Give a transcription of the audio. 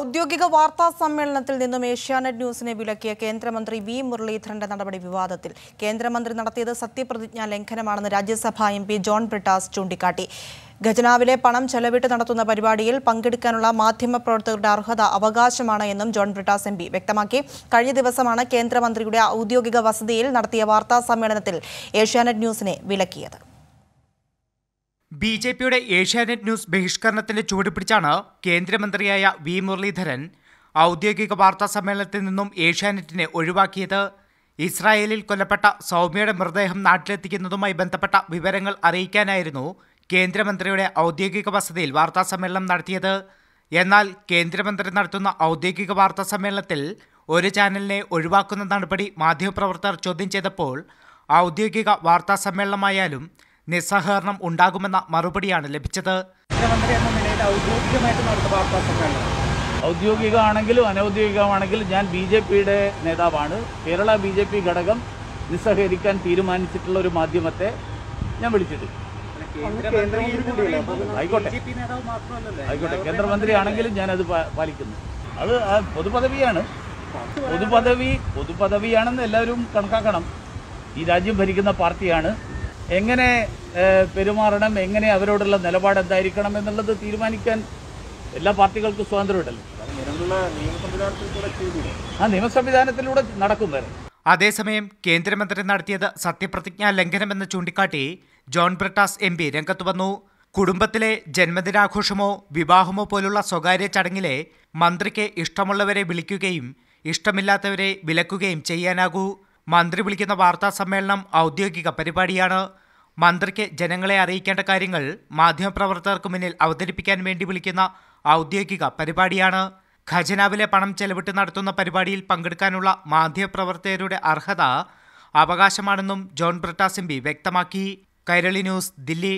ഔദ്യോഗിക വാർത്താ സമ്മേളനത്തിൽ നിന്നും ഏഷ്യാനെറ്റ് ന്യൂസിനെ വിലക്കിയ കേന്ദ്രമന്ത്രി വി മുരളീധരന്റെ നടപടി വിവാദത്തിൽ കേന്ദ്രമന്ത്രി നടത്തിയത് സത്യപ്രതിജ്ഞാ ലംഘനമാണെന്ന് Rajya Sabha M P John Brittas ചൂണ്ടിക്കാട്ടി ഖജനാവിലെ പണം ചെലവിട്ട് നടത്തുന്ന പരിപാടിയിൽ പങ്കെടുക്കാനുള്ള മാധ്യമപ്രവർത്തകരുടെ അർഹത അവകാശമാണ് എന്നും ജോൺ ബ്രിട്ടാസ് എം വ്യക്തമാക്കി കഴിഞ്ഞ ദിവസമാണ് കേന്ദ്രമന്ത്രിയുടെ ഔദ്യോഗിക വസതിയിൽ നടത്തിയ വാർത്താ സമ്മേളനത്തിൽ ഏഷ്യാനെറ്റ് ന്യൂസിനെ വിലക്കിയത് ബി ജെ പിയുടെ ഏഷ്യാനെറ്റ് ന്യൂസ് ബഹിഷ്കരണത്തിന്റെ ചുവട് പിടിച്ചാണ് കേന്ദ്രമന്ത്രിയായ വി മുരളീധരൻ ഔദ്യോഗിക വാർത്താ സമ്മേളനത്തിൽ നിന്നും ഏഷ്യാനെറ്റിനെ ഒഴിവാക്കിയത് ഇസ്രായേലിൽ കൊല്ലപ്പെട്ട സൗമ്യയുടെ മൃതദേഹം നാട്ടിലെത്തിക്കുന്നതുമായി ബന്ധപ്പെട്ട വിവരങ്ങൾ അറിയിക്കാനായിരുന്നു കേന്ദ്രമന്ത്രിയുടെ ഔദ്യോഗിക വസതിയിൽ വാർത്താ സമ്മേളനം നടത്തിയത് എന്നാൽ കേന്ദ്രമന്ത്രി നടത്തുന്ന ഔദ്യോഗിക വാർത്താ സമ്മേളനത്തിൽ ഒരു ചാനലിനെ ഒഴിവാക്കുന്ന നടപടി മാധ്യമപ്രവർത്തകർ ചോദ്യം ചെയ്തപ്പോൾ ഔദ്യോഗിക വാർത്താ സമ്മേളനമായാലും നിസ്സഹകരണം ഉണ്ടാകുമെന്ന മറുപടിയാണ് ലഭിച്ചത് എന്ന നിലയിൽ ഔദ്യോഗികമായിട്ട് ഔദ്യോഗികമാണെങ്കിലും അനൗദ്യോഗികമാണെങ്കിലും ഞാൻ ബി ജെ പിയുടെ നേതാവാണ് കേരള ബി ജെ പി ഘടകം നിസ്സഹകരിക്കാൻ തീരുമാനിച്ചിട്ടുള്ള ഒരു മാധ്യമത്തെ ഞാൻ വിളിച്ചിട്ട് ആയിക്കോട്ടെ ആയിക്കോട്ടെ കേന്ദ്രമന്ത്രിയാണെങ്കിലും ഞാനത് പാലിക്കുന്നു അത് പൊതുപദവിയാണ് പൊതുപദവി പൊതുപദവിയാണെന്ന് എല്ലാവരും കണക്കാക്കണം ഈ രാജ്യം ഭരിക്കുന്ന പാർട്ടിയാണ് എങ്ങനെ പെരുമാറണം എങ്ങനെ അവരോടുള്ള നിലപാട് എന്തായിരിക്കണം എന്നുള്ളത് തീരുമാനിക്കാൻ എല്ലാ പാർട്ടികൾക്കും സ്വാതന്ത്ര്യമുണ്ടല്ലോ ആ നിയമ സംവിധാനത്തിലൂടെ നടക്കും വരെ അതേസമയം കേന്ദ്രമന്ത്രി നടത്തിയത് സത്യപ്രതിജ്ഞാ ലംഘനമെന്ന് ചൂണ്ടിക്കാട്ടി ജോൺ ബ്രിട്ടാസ് എം പി വന്നു കുടുംബത്തിലെ ജന്മദിനാഘോഷമോ വിവാഹമോ പോലുള്ള സ്വകാര്യ ചടങ്ങിലെ മന്ത്രിക്ക് ഇഷ്ടമുള്ളവരെ വിളിക്കുകയും ഇഷ്ടമില്ലാത്തവരെ വിലക്കുകയും ചെയ്യാനാകൂ മന്ത്രി വിളിക്കുന്ന വാർത്താ സമ്മേളനം ഔദ്യോഗിക പരിപാടിയാണ് മന്ത്രിക്ക് ജനങ്ങളെ അറിയിക്കേണ്ട കാര്യങ്ങൾ മാധ്യമപ്രവർത്തകർക്ക് മുന്നിൽ അവതരിപ്പിക്കാൻ വേണ്ടി വിളിക്കുന്ന ഔദ്യോഗിക പരിപാടിയാണ് ഖജനാവിലെ പണം ചെലവിട്ട് നടത്തുന്ന പരിപാടിയിൽ പങ്കെടുക്കാനുള്ള മാധ്യമപ്രവർത്തകരുടെ അർഹത അവകാശമാണെന്നും ജോൺ ബ്രട്ടാസിംബി വ്യക്തമാക്കി കൈരളി ന്യൂസ് ദില്ലി